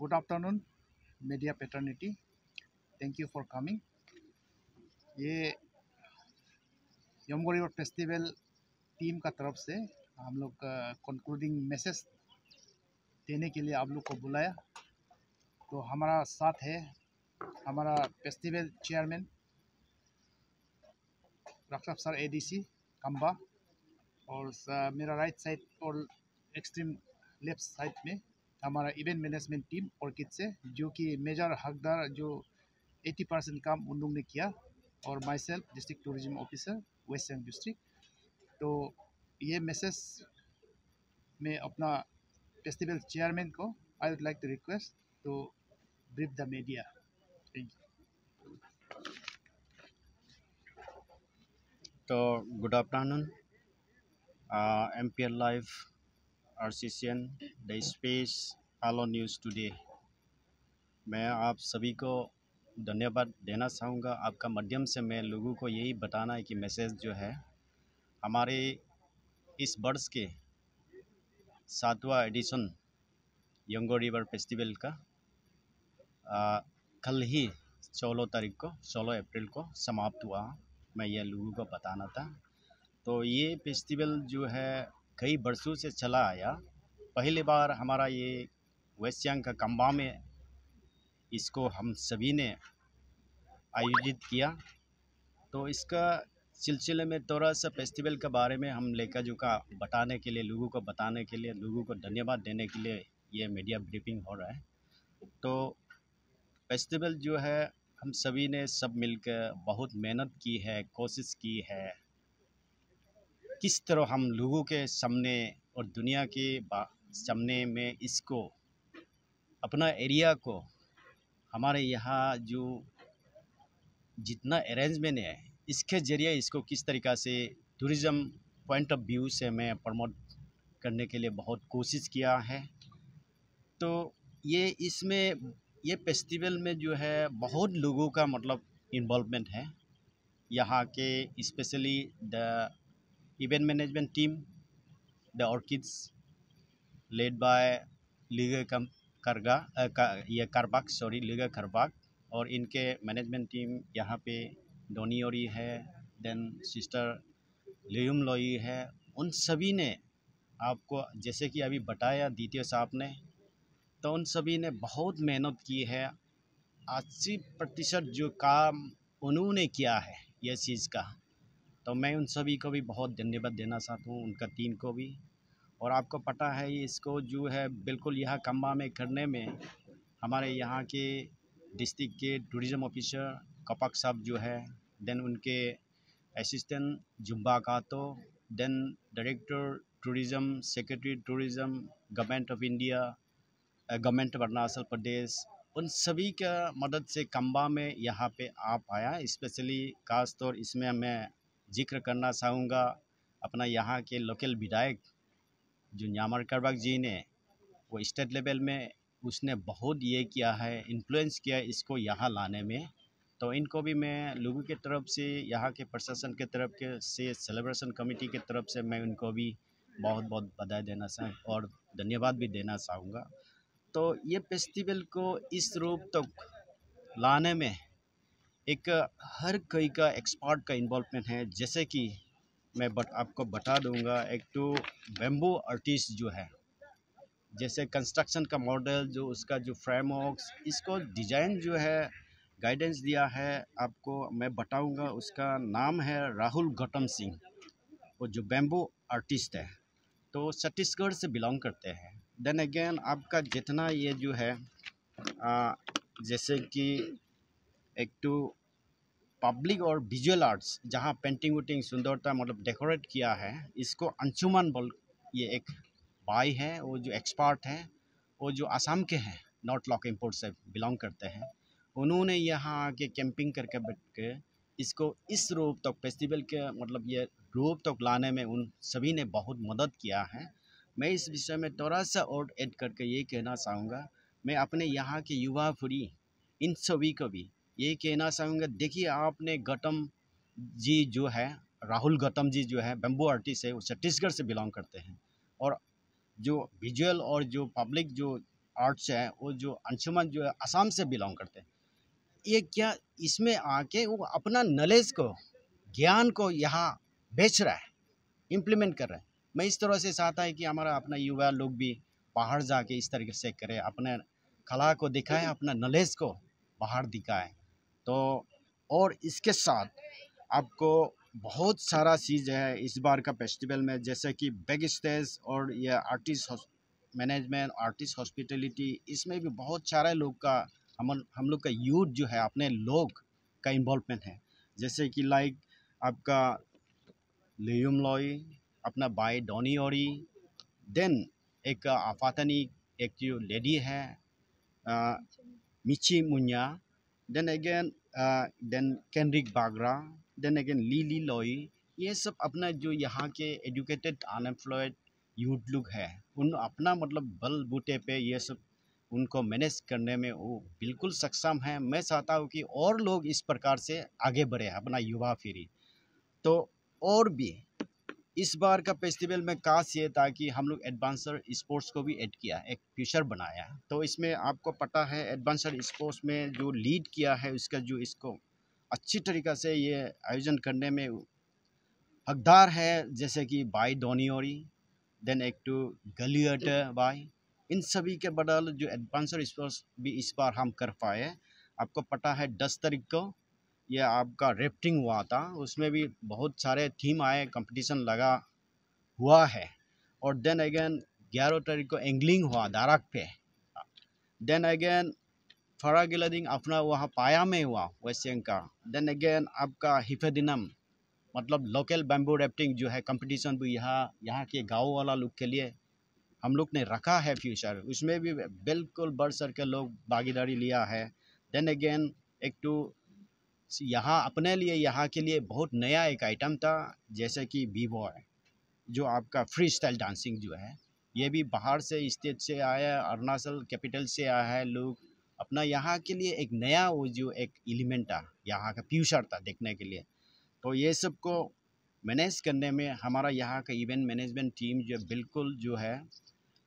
good afternoon media paternity thank you for coming ये यमुगो river festival team का तरफ से हम लोग कंक्लूडिंग मैसेज देने के लिए आप लोग को बुलाया तो हमारा साथ है हमारा festival chairman doctor sir ADC कंबा और uh, मेरा राइट साइड और एक्सट्रीम लेफ्ट साइड में हमारा इवेंट मैनेजमेंट टीम ऑर्किड से हम्म। जो कि मेजर हकदार जो 80 परसेंट काम उन लोग ने किया और myself district tourism officer West Siang district तो ये मैसेज मैं अपना फेस्टिवल चेयरमैन को I would like to request to brief the media thank you तो good afternoon M P L life आर्सिसियन the space Alo news today मैं आप सभी को धन्यवाद देना चाहूँगा आपका माध्यम से मैं लोगों को यही बताना है कि मैसेज जो है हमारे इस वर्ष के सातवां एडिशन यंगो रिवर फेस्टिवल का आ, कल ही सोलह तारीख को सोलह अप्रैल को समाप्त हुआ मैं यह लोगों को बताना था तो ये फेस्टिवल जो है कई बरसों से चला आया पहली बार हमारा ये सियांग का कम्बा में इसको हम सभी ने आयोजित किया तो इसका सिलसिले में थोड़ा सा फेस्टिवल के बारे में हम जो का बताने के लिए लोगों को बताने के लिए लोगों को धन्यवाद देने के लिए ये मीडिया ब्रीफिंग हो रहा है तो फेस्टिवल जो है हम सभी ने सब मिलकर बहुत मेहनत की है कोशिश की है किस तरह हम लोगों के सामने और दुनिया के सामने में इसको अपना एरिया को हमारे यहाँ जो जितना अरेंजमेंट है इसके ज़रिए इसको किस तरीक़ा से टूरिज़म पॉइंट ऑफ व्यू से मैं प्रमोट करने के लिए बहुत कोशिश किया है तो ये इसमें ये फेस्टिवल में जो है बहुत लोगों का मतलब इन्वॉल्वमेंट है यहाँ के specially the event management team, the Orchids, led by Liga Karga, uh, ये करबाग सॉरी लिगा करबाग और इनके मैनेजमेंट टीम यहाँ पे और है देन सिस्टर लियम लोई है उन सभी ने आपको जैसे कि अभी बताया द्वितीय साहब ने तो उन सभी ने बहुत मेहनत की है अस्सी प्रतिशत जो काम उन्होंने किया है यह चीज़ का तो मैं उन सभी को भी बहुत धन्यवाद देना चाहता हूँ उनका टीम को भी और आपको पता है इसको जो है बिल्कुल यहाँ कम्बा में करने में हमारे यहाँ के डिस्ट्रिक्ट के टूरिज़म ऑफिसर कपक साहब जो है देन उनके असिस्टेंट जुम्बा कातो then director tourism secretary tourism government of India government of Arunachal Pradesh उन सभी का मदद से कम्बा में यहाँ पे आ पाया स्पेशली ख़ास तौर इसमें मैं जिक्र करना चाहूँगा अपना यहाँ के लोकल विधायक जो न्यामर करबाग जी ने वो स्टेट लेवल में उसने बहुत ये किया है इन्फ्लुएंस किया इसको यहाँ लाने में तो इनको भी मैं लोगों के तरफ से यहाँ के प्रशासन के तरफ के से सेलिब्रेशन कमेटी के तरफ से मैं उनको भी बहुत बहुत बधाई देना चाह और धन्यवाद भी देना चाहूँगा तो ये फेस्टिवल को इस रूप तक तो लाने में एक हर कई का एक्सपर्ट का इन्वॉल्वमेंट है जैसे कि मैं बट आपको बता दूंगा एक तो बेम्बू आर्टिस्ट जो है जैसे कंस्ट्रक्शन का मॉडल जो उसका जो फ्रेमवर्क्स इसको डिज़ाइन जो है गाइडेंस दिया है आपको मैं बताऊंगा उसका नाम है राहुल गौतम सिंह वो जो बेम्बू आर्टिस्ट है तो छत्तीसगढ़ से बिलोंग करते हैं देन अगेन आपका जितना ये जो है आ, जैसे कि एक तो पब्लिक और विजुअल आर्ट्स जहाँ पेंटिंग वेंटिंग सुंदरता मतलब डेकोरेट किया है इसको अंशुमन बोल ये एक भाई है वो जो एक्सपर्ट हैं वो जो आसाम के हैं नॉर्थ लॉक इम्पोर्ट से बिलोंग करते हैं उन्होंने यहाँ आके कैंपिंग करके बैठ के इसको इस रूप तक फेस्टिवल के मतलब ये रूप तक लाने में उन सभी ने बहुत मदद किया है मैं इस विषय में थोड़ा सा और एड करके ये कहना चाहूँगा मैं अपने यहाँ के युवा फ्री इन सभी को भी यही कहना चाहूँगा देखिए आपने गौतम जी जो है राहुल गौतम जी जो है बेम्बू आर्टिस्ट है वो छत्तीसगढ़ से बिलोंग करते हैं और जो विजुअल और जो पब्लिक जो आर्ट्स है वो जो अंशुमन जो है आसाम से बिलोंग करते हैं ये क्या इसमें आके वो अपना नॉलेज को ज्ञान को यहाँ बेच रहा है इम्प्लीमेंट कर रहा है मैं इस तरह से चाहता है कि हमारा अपना युवा लोग भी बाहर जाके इस तरीके से करे अपने कला को दिखाए अपना नॉलेज को बाहर दिखाए तो और इसके साथ आपको बहुत सारा चीज़ है इस बार का फेस्टिवल में जैसे कि बैक स्टेज और यह आर्टिस्ट मैनेजमेंट आर्टिस्ट हॉस्पिटलिटी इसमें भी बहुत सारे लोग का हम हम लोग का यूथ जो है अपने लोग का इन्वॉल्वमेंट है जैसे कि लाइक आपका लियम लॉय अपना बाई डोनी ओरी देन एक आफातनी एक जो लेडी है आ, मिची मुन्या देन अगेन देन कैनरिक बागरा देन अगेन लीली लॉई ये सब अपना जो यहाँ के एजुकेटेड अनएम्प्लॉयड यूथ लोग है उन अपना मतलब बल बूटे पे ये सब उनको मैनेज करने में वो बिल्कुल सक्षम है मैं चाहता हूँ कि और लोग इस प्रकार से आगे बढ़े अपना युवा पीढ़ी तो और भी इस बार का फेस्टिवल में काश ये था कि हम लोग एडवांसर स्पोर्ट्स को भी ऐड किया एक फ्यूचर बनाया तो इसमें आपको पता है एडवांसर स्पोर्ट्स में जो लीड किया है उसका जो इसको अच्छी तरीक़ा से ये आयोजन करने में हकदार है जैसे कि बाई डोनियोरी देन एक टू तो गलियट बाई इन सभी के बदल जो एडवांसर स्पोर्ट्स भी इस बार हम कर पाए आपको पता है दस तारीख को ये आपका रेफ्टिंग हुआ था उसमें भी बहुत सारे थीम आए कंपटीशन लगा हुआ है और देन अगेन ग्यारह तारीख को एंगलिंग हुआ दारक पे देन अगेन फरा गिलदिंग अपना वहाँ पाया में हुआ वेस्ट का देन अगेन आपका हिफेदिनम मतलब लोकल बैम्बू रेफ्टिंग जो है कंपटीशन भी यहाँ यहाँ के गाँव वाला लोग के लिए हम लोग ने रखा है फ्यूचर उसमें भी बिल्कुल बढ़ सर के लोग भागीदारी लिया है देन अगेन एक टू तो यहाँ अपने लिए यहाँ के लिए बहुत नया एक आइटम था जैसे कि बी बॉय जो आपका फ्री स्टाइल डांसिंग जो है ये भी बाहर से स्टेट से आया है अरुणाचल कैपिटल से आया है लोग अपना यहाँ के लिए एक नया वो जो एक एलिमेंट था यहाँ का फ्यूचर था देखने के लिए तो ये सब को मैनेज करने में हमारा यहाँ का इवेंट मैनेजमेंट टीम जो बिल्कुल जो है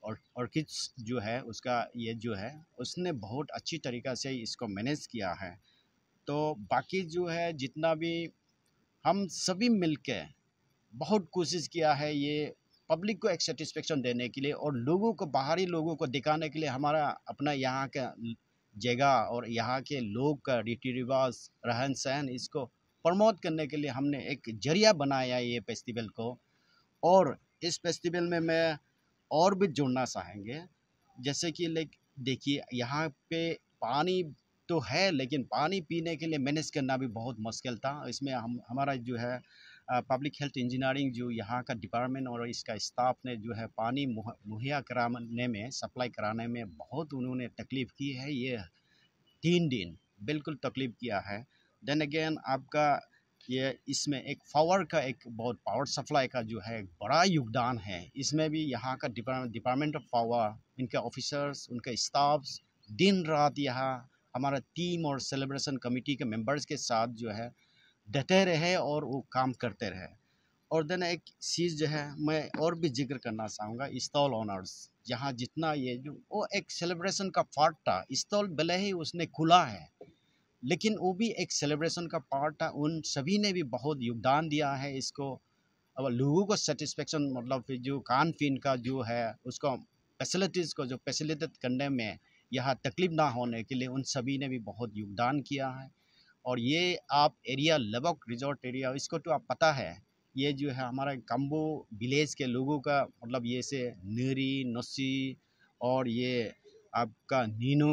और ऑर्किड्स जो है उसका ये जो है उसने बहुत अच्छी तरीक़ा से इसको मैनेज किया है तो बाकी जो है जितना भी हम सभी मिल के बहुत कोशिश किया है ये पब्लिक को एक सेटिस्फेक्शन देने के लिए और लोगों को बाहरी लोगों को दिखाने के लिए हमारा अपना यहाँ का जगह और यहाँ के लोग का रीति रिवाज रहन सहन इसको प्रमोट करने के लिए हमने एक जरिया बनाया ये फेस्टिवल को और इस फेस्टिवल में मैं और भी जुड़ना चाहेंगे जैसे कि लाइक देखिए यहाँ पे पानी तो है लेकिन पानी पीने के लिए मैनेज करना भी बहुत मुश्किल था इसमें हम हमारा जो है पब्लिक हेल्थ इंजीनियरिंग जो यहाँ का डिपार्टमेंट और इसका स्टाफ ने जो है पानी मुहैया कराने में सप्लाई कराने में बहुत उन्होंने तकलीफ़ की है ये तीन दिन बिल्कुल तकलीफ़ किया है देन अगेन आपका ये इसमें एक पावर का एक बहुत पावर सप्लाई का जो है एक बड़ा योगदान है इसमें भी यहाँ का डिपार्टमेंट ऑफ पावर इनके ऑफिसर्स उनके स्टाफ्स दिन रात यहाँ हमारा टीम और सेलिब्रेशन कमेटी के मेंबर्स के साथ जो है डटे रहे और वो काम करते रहे और देन एक चीज़ जो है मैं और भी जिक्र करना चाहूँगा इस्तौल ऑनर्स यहाँ जितना ये जो वो एक सेलिब्रेशन का पार्ट था इस्तौल भले ही उसने खुला है लेकिन वो भी एक सेलिब्रेशन का पार्ट था उन सभी ने भी बहुत योगदान दिया है इसको अब लोगों को सेटिस्फेक्शन मतलब जो खान पीन का जो है उसको फैसिलिटीज़ को जो फैसिलिटेट करने में यहाँ तकलीफ़ ना होने के लिए उन सभी ने भी बहुत योगदान किया है और ये आप एरिया लबक रिजॉर्ट एरिया इसको तो आप पता है ये जो है हमारा कम्बो विलेज के लोगों का मतलब ये से नरी नसी और ये आपका नीनो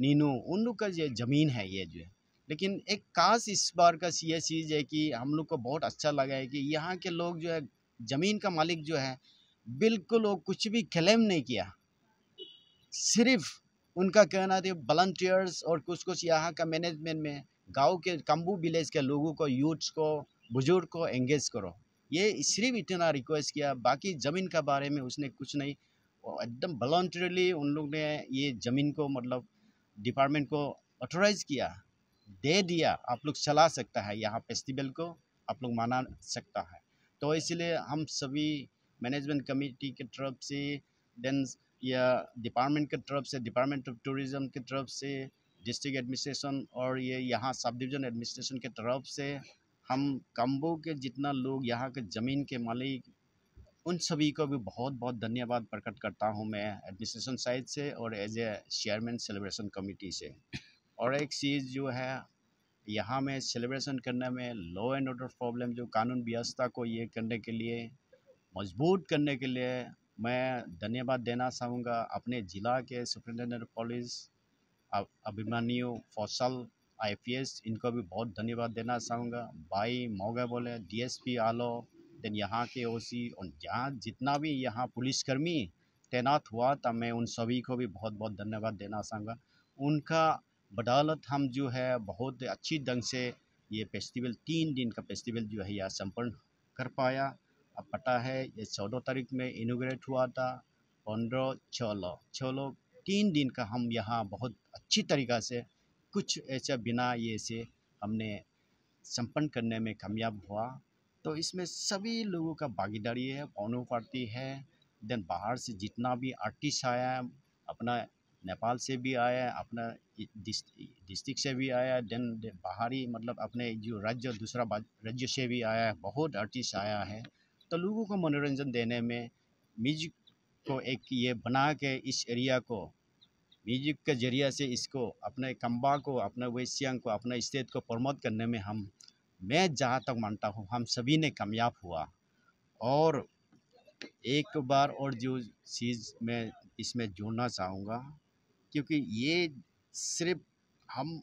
नीनो उन लोग का ये ज़मीन है ये जो है लेकिन एक खास इस बार का ये चीज़ है कि हम लोग को बहुत अच्छा लगा है कि यहाँ के लोग जो है ज़मीन का मालिक जो है बिल्कुल वो कुछ भी क्लेम नहीं किया सिर्फ उनका कहना था वलंटियर्स और कुछ कुछ यहाँ का मैनेजमेंट में गांव के कम्बू विलेज के लोगों को यूथ्स को बुजुर्ग को एंगेज करो ये सिर्फ इतना रिक्वेस्ट किया बाकी ज़मीन का बारे में उसने कुछ नहीं एकदम वॉल्ट्रली उन लोग ने ये ज़मीन को मतलब डिपार्टमेंट को ऑथोराइज किया दे दिया आप लोग चला सकता है यहाँ फेस्टिवल को आप लोग माना सकता है तो इसलिए हम सभी मैनेजमेंट कमेटी के तरफ से देन या डिपार्टमेंट के तरफ से डिपार्टमेंट ऑफ टूरिज़्म की तरफ से डिस्ट्रिक्ट एडमिनिस्ट्रेशन और ये यहाँ सब डिविज़न एडमिनिस्ट्रेशन के तरफ से हम कम्बो के जितना लोग यहाँ के ज़मीन के मालिक उन सभी को भी बहुत बहुत धन्यवाद प्रकट करता हूँ मैं एडमिनिस्ट्रेशन साइड से और as a chairman celebration committee से और एक चीज़ जो है यहाँ में सेलिब्रेशन करने में लॉ एंड ऑर्डर प्रॉब्लम जो कानून व्यवस्था को ये करने के लिए मजबूत करने के लिए मैं धन्यवाद देना चाहूँगा अपने ज़िला के superintendent police Abhimanyu Kaushal IPS इनको भी बहुत धन्यवाद देना चाहूँगा भाई मोगे बोले डीएसपी आलो देन यहाँ के ओसी और जहाँ जितना भी यहाँ पुलिसकर्मी तैनात हुआ था मैं उन सभी को भी बहुत बहुत धन्यवाद देना चाहूँगा उनका बदौलत हम जो है बहुत अच्छी ढंग से ये फेस्टिवल तीन दिन का फेस्टिवल जो है यह संपन्न कर पाया अब पता है ये चौदह तारीख में इनोग्रेट हुआ था पंद्रह चौलो चौलो तीन दिन का हम यहाँ बहुत अच्छी तरीक़ा से कुछ ऐसा बिना ये से हमने संपन्न करने में कामयाब हुआ तो इसमें सभी लोगों का भागीदारी है पौनों पार्टी है देन बाहर से जितना भी आर्टिस्ट आया अपना नेपाल से भी आया अपना डिस्ट्रिक्ट से भी आया देन बाहरी मतलब अपने जो राज्य दूसरा राज्य से भी आया बहुत आर्टिस्ट आया है तो लोगों को मनोरंजन देने में म्यूजिक को एक ये बना के इस एरिया को म्यूजिक के जरिए से इसको अपने कम्बा को अपने वेस्यांग को अपने स्टेट को प्रमोट करने में हम मैं जहाँ तक मानता हूँ हम सभी ने कामयाब हुआ और एक बार और जो चीज़ मैं इसमें जोड़ना चाहूँगा क्योंकि ये सिर्फ हम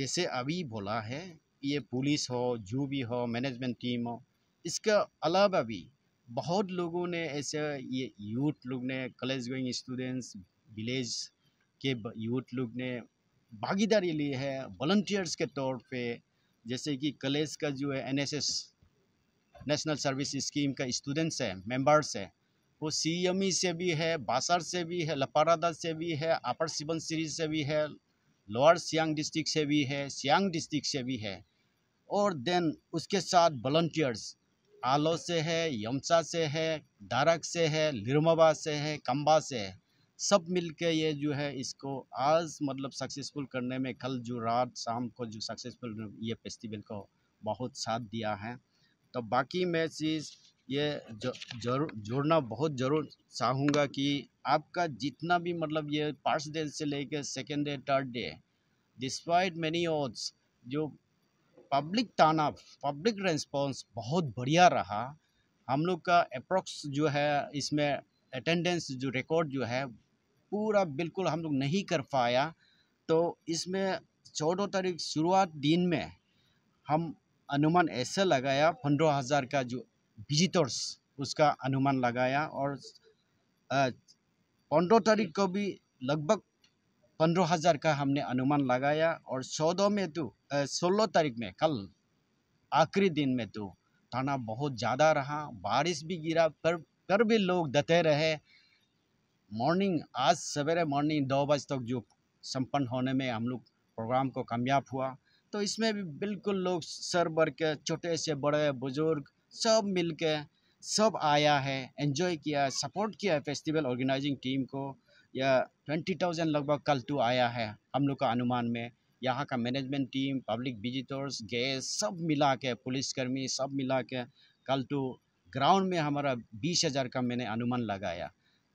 जैसे अभी बोला है ये पुलिस हो जो भी हो मैनेजमेंट टीम हो इसके अलावा भी बहुत लोगों ने ऐसे ये यूथ लोग ने कॉलेज गोइंग स्टूडेंट्स विलेज के यूथ लोग ने भागीदारी ली है वॉल्टियर्स के तौर पे जैसे कि कॉलेज का जो है एनएसएस नेशनल सर्विस स्कीम का स्टूडेंट्स है मेंबर्स है वो सी e e से भी है बासर से भी है लपारादा से भी है अपर सिबन सीरीज से भी है लोअर सियांग डिस्ट्रिक्ट से भी है सियांग डिस्ट्रिक्ट से भी है और देन उसके साथ वॉल्टियर्स आलो से है यमसा से है दारक से है लिरमबा से है कम्बा से है सब मिलके ये जो है इसको आज मतलब सक्सेसफुल करने में कल जो रात शाम को जो सक्सेसफुल ये फेस्टिवल को बहुत साथ दिया है तो बाकी मैं चीज़ ये जरूर जोड़ना बहुत ज़रूर चाहूँगा कि आपका जितना भी मतलब ये फर्स्ट डे से लेकर second day third day despite many odds जो पब्लिक ताना पब्लिक रेस्पॉन्स बहुत बढ़िया रहा हम लोग का अप्रोक्स जो है इसमें अटेंडेंस जो रिकॉर्ड जो है पूरा बिल्कुल हम लोग नहीं कर पाया तो इसमें चौदह तारीख शुरुआत दिन में हम अनुमान ऐसे लगाया पंद्रह हज़ार का जो विजिटर्स उसका अनुमान लगाया और पंद्रह तारीख को भी लगभग पंद्रह हज़ार का हमने अनुमान लगाया और चौदह में तो सोलह तारीख में कल आखिरी दिन में तो थाना बहुत ज़्यादा रहा बारिश भी गिरा पर पर भी लोग दते रहे मॉर्निंग आज सवेरे मॉर्निंग दो बजे तक जो संपन्न होने में हम लोग प्रोग्राम को कामयाब हुआ तो इसमें भी बिल्कुल लोग सर भर के छोटे से बड़े बुजुर्ग सब मिल के सब आया है एंजॉय किया सपोर्ट किया है फेस्टिवल ऑर्गेनाइजिंग टीम को या ट्वेंटी थाउजेंड लगभग कल तो आया है हम लोग का अनुमान में यहाँ का management team public visitors guests सब मिला के पुलिसकर्मी सब मिला के कल तो ग्राउंड में हमारा बीस हज़ार का मैंने अनुमान लगाया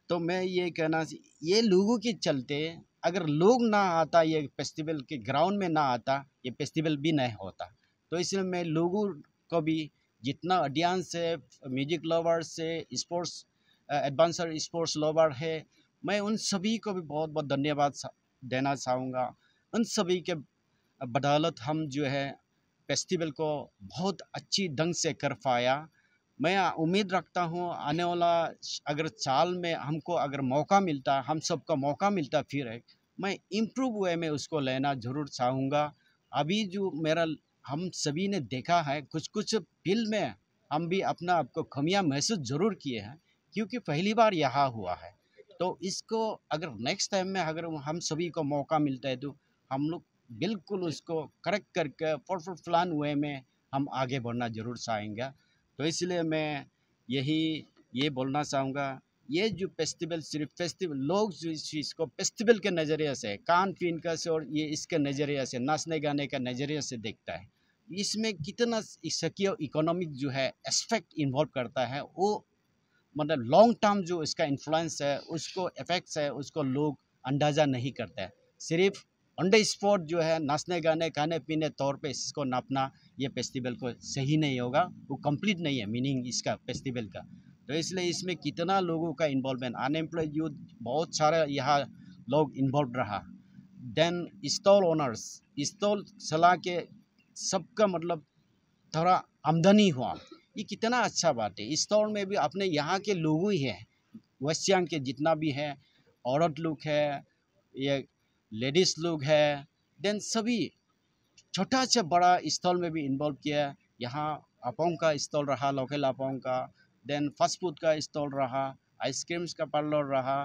तो मैं ये कहना ये लोगों के चलते अगर लोग ना आता ये फेस्टिवल के ग्राउंड में ना आता ये फेस्टिवल भी नहीं होता तो इसलिए मैं लोगों को भी जितना ऑडियंस है म्यूजिक लवर से स्पोर्ट्स एडवांसर स्पोर्ट्स लवर है मैं उन सभी को भी बहुत बहुत धन्यवाद देना चाहूँगा उन सभी के बदौलत हम जो है फेस्टिवल को बहुत अच्छी ढंग से कर पाया मैं उम्मीद रखता हूँ आने वाला अगर साल में हमको अगर मौका मिलता हम का मौका मिलता फिर है मैं इम्प्रूव वे में उसको लेना ज़रूर चाहूँगा अभी जो मेरा हम सभी ने देखा है कुछ कुछ फील्ड में हम भी अपना आपको खमियाँ महसूस ज़रूर किए हैं क्योंकि पहली बार यहाँ हुआ है तो इसको अगर नेक्स्ट टाइम में अगर हम सभी को मौका मिलता है तो हम लोग बिल्कुल उसको करेक्ट करके प्रॉपर प्लान वे में हम आगे बढ़ना जरूर चाहेंगे तो इसलिए मैं यही ये बोलना चाहूँगा ये जो फेस्टिवल सिर्फ फेस्टिवल लोग जो इस चीज़ को फेस्टिवल के नज़रिए से कान पीन का से और ये इसके नज़रिए से नाचने गाने का नज़रिए से देखता है इसमें कितना सकियो इकोनॉमिक जो है एस्पेक्ट इन्वॉल्व करता है वो मतलब लॉन्ग टर्म जो इसका इन्फ्लुएंस है उसको इफ़ेक्ट्स है उसको लोग अंदाज़ा नहीं करते सिर्फ ऑन द स्पॉट जो है नाचने गाने खाने पीने तौर पे इसको नापना ये फेस्टिवल को सही नहीं होगा वो कंप्लीट नहीं है मीनिंग इसका फेस्टिवल का तो इसलिए इसमें कितना लोगों का इन्वॉल्वमेंट अनएम्प्लॉयड यूथ बहुत सारे यहाँ लोग इन्वॉल्व रहा देन स्टॉल ओनर्स स्टॉल चला के सबका मतलब थोड़ा आमदनी हुआ ये कितना अच्छा बात है इस दौर में भी अपने यहाँ के लोग ही हैं सियांग के जितना भी हैं औरत लोग है ये लेडीज़ लोग है देन सभी छोटा से बड़ा स्थल में भी इन्वॉल्व किया है यहाँ अपाउंग का स्टॉल रहा लोकल अपाउंग का देन फास्ट फूड का स्टॉल रहा आइसक्रीम्स का पार्लर रहा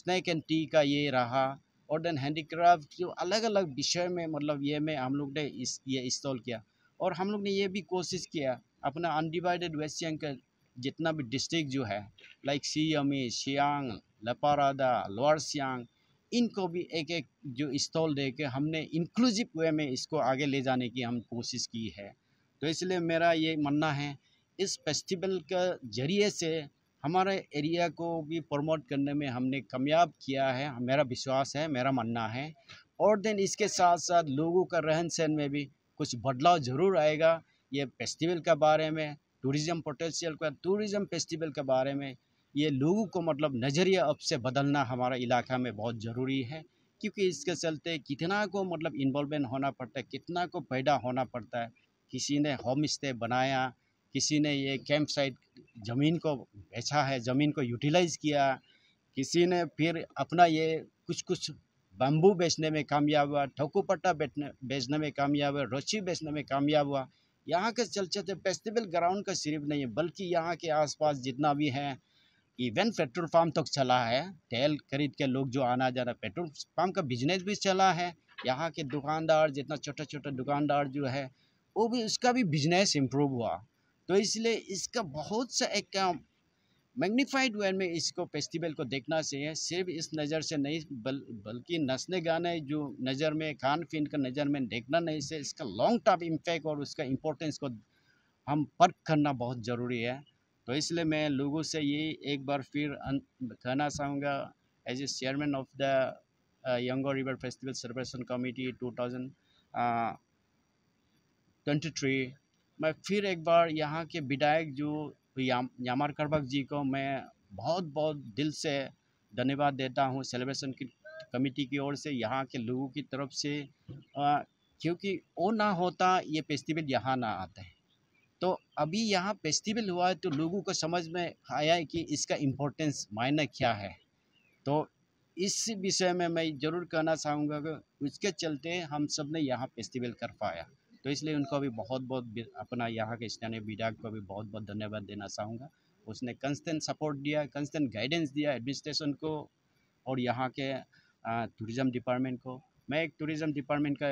स्नैक एंड टी का ये रहा और देन हैंडीक्राफ्ट जो अलग अलग विषय में मतलब ये में हम लोग ने इस ये इंस्टॉल किया और हम लोग ने ये भी कोशिश किया अपना अनडिवाइडेड वेस्ट सियांग का जितना भी डिस्ट्रिक्ट जो है लाइक सी एम सियांग लपारादा लोअर सियांग इनको भी एक एक जो स्टॉल दे के हमने इंक्लूसिव वे में इसको आगे ले जाने की हम कोशिश की है तो इसलिए मेरा ये मानना है इस फेस्टिवल के ज़रिए से हमारे एरिया को भी प्रमोट करने में हमने कामयाब किया है मेरा विश्वास है मेरा मानना है और देन इसके साथ साथ लोगों का रहन सहन में भी कुछ बदलाव ज़रूर आएगा ये फेस्टिवल के बारे में टूरिज़म पोटेंशियल का टूरिज़म फेस्टिवल के बारे में ये लोगों को मतलब नज़रिया अब से बदलना हमारा इलाका में बहुत ज़रूरी है क्योंकि इसके चलते कितना को मतलब इन्वॉल्वमेंट होना पड़ता है कितना को पैदा होना पड़ता है किसी ने होम स्टे बनाया किसी ने ये कैंप साइट ज़मीन को बेचा है ज़मीन को यूटिलाइज़ किया किसी ने फिर अपना ये कुछ कुछ बम्बू बेचने में कामयाब हुआ ठोकू पट्टा बेचने में कामयाब हुआ रोची बेचने में कामयाब हुआ यहाँ के चलचते फेस्टिवल ग्राउंड का सिर्फ नहीं है बल्कि यहाँ के आसपास जितना भी है इवन पेट्रोल पम्प तक चला है तेल खरीद के लोग जो आना जाना पेट्रोल पम्प का बिजनेस भी चला है यहाँ के दुकानदार जितना छोटा छोटा दुकानदार जो है वो भी उसका भी बिजनेस इम्प्रूव हुआ तो इसलिए इसका बहुत सा एक मैग्नीफाइड वे में इसको फेस्टिवल को देखना चाहिए सिर्फ इस नज़र से नहीं बल बल्कि नसने गाने जो नज़र में खान पीन का नज़र में देखना नहीं से इसका लॉन्ग टर्म इम्पैक्ट और उसका इम्पोर्टेंस को हम पर्क करना बहुत ज़रूरी है तो इसलिए मैं लोगों से ये एक बार फिर कहना चाहूँगा as a chairman of the यंगो river festival celebration committee two thousand twenty three मैं फिर एक बार यहाँ के विधायक जो यामार करबक जी को मैं बहुत बहुत दिल से धन्यवाद देता हूँ सेलिब्रेशन की कमेटी की ओर से यहाँ के लोगों की तरफ से आ, क्योंकि वो ना होता ये फेस्टिवल यहाँ ना आता है तो अभी यहाँ फेस्टिवल हुआ है तो लोगों को समझ में आया है कि इसका इम्पोर्टेंस मायने क्या है तो इस विषय में मैं ज़रूर कहना चाहूँगा कि उसके चलते हम सब ने यहाँ फेस्टिवल कर पाया तो इसलिए उनको भी बहुत बहुत अपना यहाँ के स्थानीय विधायक को भी बहुत बहुत धन्यवाद देना चाहूँगा उसने कंस्टेंट सपोर्ट दिया कंस्टेंट गाइडेंस दिया एडमिनिस्ट्रेशन को और यहाँ के टूरिज़म डिपार्टमेंट को मैं एक टूरिज़म डिपार्टमेंट का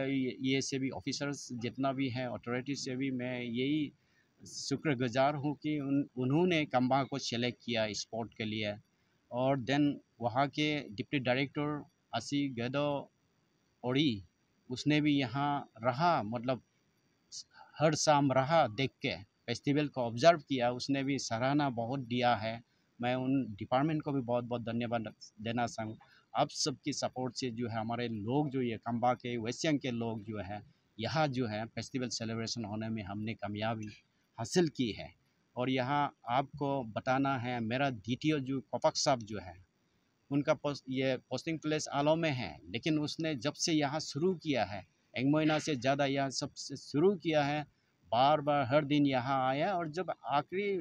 ये से भी ऑफिसर्स जितना भी हैं अथॉरिटी से भी मैं यही शुक्रगुजार हूँ कि उन उन्होंने कम्बा को सेलेक्ट किया स्पोर्ट के लिए और देन वहाँ के डिप्टी डायरेक्टर असी गदो ओड़ी उसने भी यहाँ रहा मतलब हर शाम रहा देख के फेस्टिवल को ऑब्जर्व किया उसने भी सराहना बहुत दिया है मैं उन डिपार्टमेंट को भी बहुत बहुत धन्यवाद देना चाहूँ आप सबकी सपोर्ट से जो है हमारे लोग जो ये कम्बा के वेस्यंग के लोग जो है यहाँ जो है फेस्टिवल सेलिब्रेशन होने में हमने कामयाबी हासिल की है और यहाँ आपको बताना है मेरा डी जो पपक साहब जो है उनका पोस्ट ये पोस्टिंग प्लेस आलो में है लेकिन उसने जब से यहाँ शुरू किया है एक महीना से ज़्यादा यहाँ सबसे शुरू किया है बार बार हर दिन यहाँ आया और जब आखिरी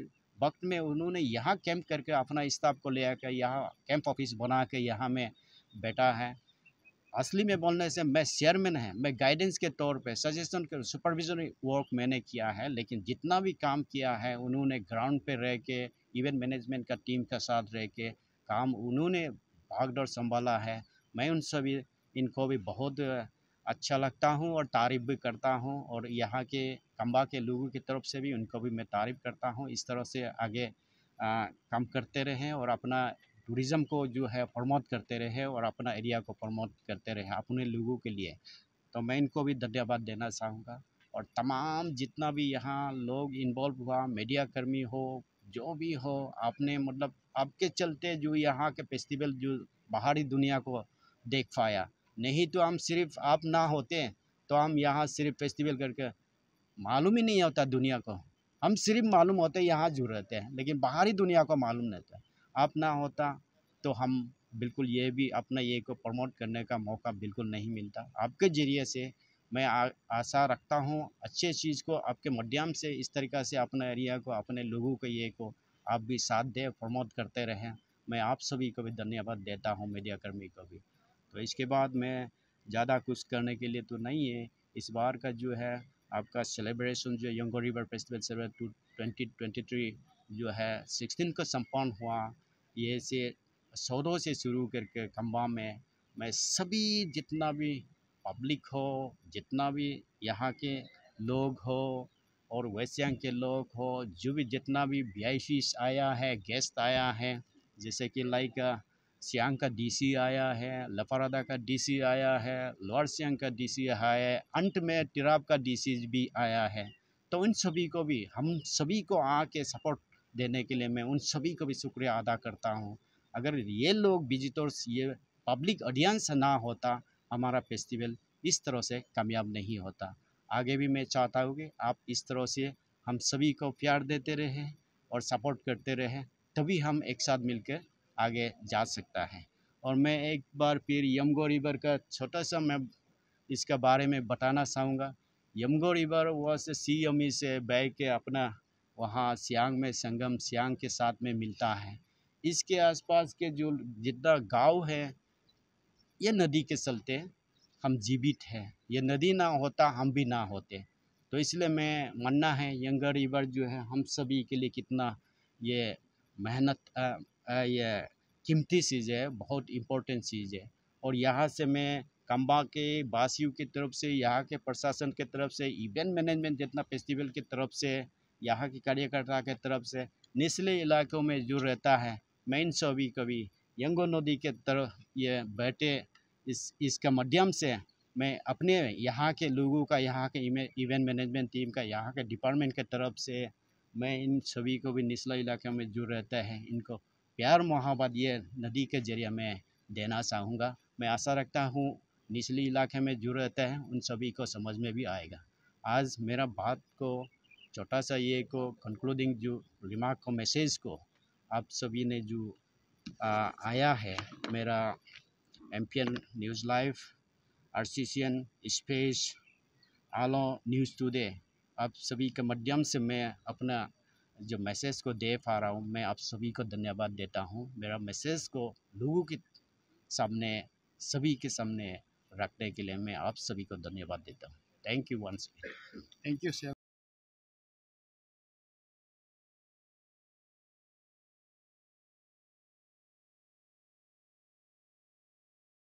वक्त में उन्होंने यहाँ कैंप करके अपना स्टाफ को ले आकर यहाँ कैंप ऑफिस बना के यहाँ में बैठा है असली में बोलने से मैं चेयरमैन है मैं गाइडेंस के तौर पे सजेशन के सुपरविजन वर्क मैंने किया है लेकिन जितना भी काम किया है उन्होंने ग्राउंड पे रह के इवेंट मैनेजमेंट का टीम का साथ रह के काम उन्होंने भागदौड़ संभाला है मैं उन सभी इनको भी बहुत अच्छा लगता हूँ और तारीफ़ भी करता हूँ और यहाँ के कम्बा के लोगों की तरफ से भी उनको भी मैं तारीफ़ करता हूँ इस तरह से आगे आ, काम करते रहें और अपना टूरिज़म को जो है प्रमोट करते रहे और अपना एरिया को प्रमोट करते रहे अपने लोगों के लिए तो मैं इनको भी धन्यवाद देना चाहूँगा और तमाम जितना भी यहाँ लोग इन्वॉल्व हुआ मीडिया कर्मी हो जो भी हो आपने मतलब आपके चलते जो यहाँ के फेस्टिवल जो बाहरी दुनिया को देख पाया नहीं तो हम सिर्फ आप ना होते तो हम यहाँ सिर्फ फेस्टिवल करके मालूम ही नहीं होता दुनिया को हम सिर्फ मालूम होते यहाँ जुड़ रहते हैं लेकिन बाहरी दुनिया को मालूम नहीं होता आप ना होता तो हम बिल्कुल ये भी अपना ये को प्रमोट करने का मौका बिल्कुल नहीं मिलता आपके ज़रिए से मैं आ, आशा रखता हूँ अच्छे चीज़ को आपके मध्यम से इस तरीक़ा से अपने एरिया को अपने लोगों को ये को आप भी साथ दें प्रमोट करते रहें मैं आप सभी को भी धन्यवाद देता हूँ मीडियाकर्मी को भी तो इसके बाद में ज़्यादा कुछ करने के लिए तो नहीं है इस बार का जो है आपका सेलिब्रेशन जो है यंगो river festival seven two twenty twenty three जो है सिक्सटीन को संपन्न हुआ ये से सौदों से शुरू करके खम्बा में मैं सभी जितना भी पब्लिक हो जितना भी यहाँ के लोग हो और वेस्ट के लोग हो जो भी जितना भी वी आया है गेस्ट आया है जैसे कि लाइक सियांग का डीसी आया है लफारादा का डीसी आया है लोअर सियांग का डीसी आया है अंत में तिराब का डीसी भी आया है तो उन सभी को भी हम सभी को आके सपोर्ट देने के लिए मैं उन सभी को भी शुक्रिया अदा करता हूँ अगर ये लोग विजिटर्स ये पब्लिक ऑडियंस ना होता हमारा फेस्टिवल इस तरह से कामयाब नहीं होता आगे भी मैं चाहता हूँ कि आप इस तरह से हम सभी को प्यार देते रहें और सपोर्ट करते रहें तभी हम एक साथ मिलकर आगे जा सकता है और मैं एक बार फिर यमगो रिवर का छोटा सा मैं इसका बारे में बताना चाहूँगा यमगो रिवर वह से सी यमी से बह के अपना वहाँ सियांग में संगम सियांग के साथ में मिलता है इसके आसपास के जो जितना गांव है ये नदी के चलते हम जीवित हैं ये नदी ना होता हम भी ना होते तो इसलिए मैं मानना है यंगर रिवर जो है हम सभी के लिए कितना ये मेहनत ये कीमती चीज़ है बहुत इम्पोर्टेंट चीज़ है और यहाँ से मैं कम्बा के बासियों की तरफ से यहाँ के प्रशासन के तरफ से इवेंट मैनेजमेंट जितना फेस्टिवल की तरफ से यहाँ के कार्यकर्ता के तरफ से निचले इलाकों में जो रहता है मैं इन सभी कभी यंगो नदी के तरफ ये बैठे इस इसके माध्यम से मैं अपने यहाँ के लोगों का यहाँ के इवेंट मैनेजमेंट टीम का यहाँ के डिपार्टमेंट के तरफ से मैं इन सभी को भी निचला इलाक़े में जो रहता है इनको प्यार मोहब्बत ये नदी के जरिए मैं देना चाहूँगा मैं आशा रखता हूँ निचले इलाके में जो रहता है उन सभी को समझ में भी आएगा आज मेरा बात को छोटा सा ये को कंक्लूडिंग जो रिमार्क को मैसेज को आप सभी ने जो आ, आया है मेरा एम्पियन news life R C C N space आलो न्यूज़ टुडे आप सभी के माध्यम से मैं अपना जो मैसेज को दे पा रहा हूँ मैं आप सभी को धन्यवाद देता हूँ मेरा मैसेज को लोगों के सामने सभी के सामने रखने के लिए मैं आप सभी को धन्यवाद देता हूँ thank you once thank you sir